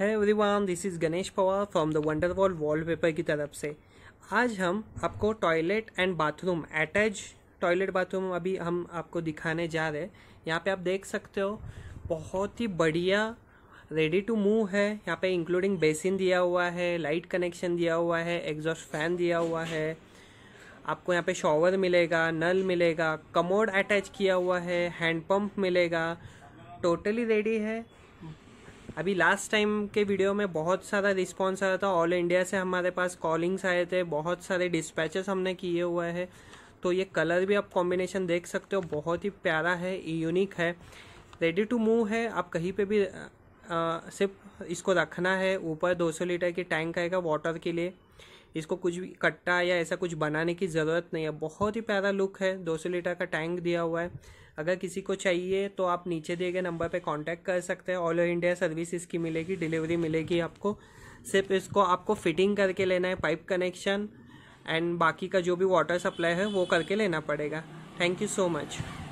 है everyone this is Ganesh Pawar from the wonder wall wallpaper की तरफ से आज हम आपको toilet and bathroom attach toilet bathroom अभी हम आपको दिखाने जा रहे हैं यहाँ पे आप देख सकते हो बहुत ही बढ़िया रेडी टू मूव है यहाँ पे इंक्लूडिंग बेसिन दिया हुआ है लाइट कनेक्शन दिया हुआ है एग्जॉस्ट फैन दिया हुआ है आपको यहाँ पे शॉवर मिलेगा नल मिलेगा कमोड अटैच किया हुआ है हैंडपम्प मिलेगा टोटली रेडी है अभी लास्ट टाइम के वीडियो में बहुत सारा रिस्पॉन्स आया था ऑल इंडिया से हमारे पास कॉलिंग्स आए थे बहुत सारे डिस्पैचेस हमने किए हुए हैं तो ये कलर भी आप कॉम्बिनेशन देख सकते हो बहुत ही प्यारा है यूनिक है रेडी टू मूव है आप कहीं पे भी आ, सिर्फ इसको रखना है ऊपर 200 लीटर की टैंक आएगा वाटर के लिए इसको कुछ भी कट्टा या ऐसा कुछ बनाने की ज़रूरत नहीं है बहुत ही प्यारा लुक है 200 लीटर का टैंक दिया हुआ है अगर किसी को चाहिए तो आप नीचे दिए गए नंबर पे कांटेक्ट कर सकते हैं ऑल इंडिया सर्विस इसकी मिलेगी डिलीवरी मिलेगी आपको सिर्फ इसको आपको फिटिंग करके लेना है पाइप कनेक्शन एंड बाकी का जो भी वाटर सप्लाई है वो करके लेना पड़ेगा थैंक यू सो मच